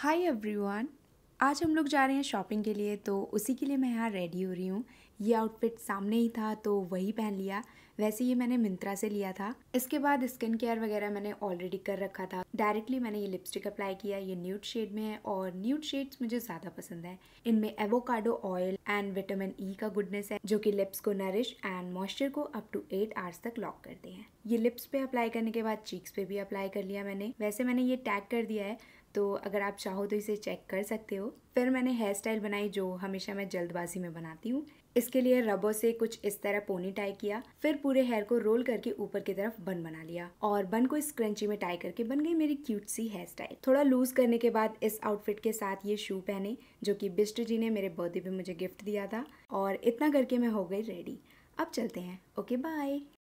hi everyone आज हम लोग जा रहे हैं शॉपिंग के लिए तो उसी के लिए मैं यहाँ रेडी हो रही हूँ ये आउटफिट सामने ही था तो वही पहन लिया वैसे ये मैंने मिंत्रा से लिया था इसके बाद स्किन केयर वगैरह मैंने ऑलरेडी कर रखा था डायरेक्टली मैंने ये लिपस्टिक अप्लाई किया ये न्यूट शेड में है और न्यूट शेड्स मुझे ज़्यादा पसंद है इनमें avocado oil and vitamin E का गुडनेस है जो कि लिप्स को नरिश एंड मॉइस्चर को अप टू एट आवर्स तक लॉक करते हैं ये लिप्स पे अप्लाई करने के बाद चीक्स पे भी अप्लाई कर लिया मैंने वैसे मैंने ये टैग कर दिया है तो अगर आप चाहो तो इसे चेक कर सकते हो फिर मैंने हेयर स्टाइल बनाई जो हमेशा मैं जल्दबाजी में बनाती हूँ इसके लिए रबर से कुछ इस तरह पोनी टाई किया फिर पूरे हेयर को रोल करके ऊपर की तरफ बन बना लिया और बन को इस क्रंची में टाई करके बन गई मेरी क्यूट सी हेयर स्टाइल थोड़ा लूज करने के बाद इस आउटफिट के साथ ये शू पहने जो कि बिस्ट जी ने मेरे बर्थडे पे मुझे गिफ्ट दिया था और इतना करके मैं हो गई रेडी अब चलते हैं ओके बाय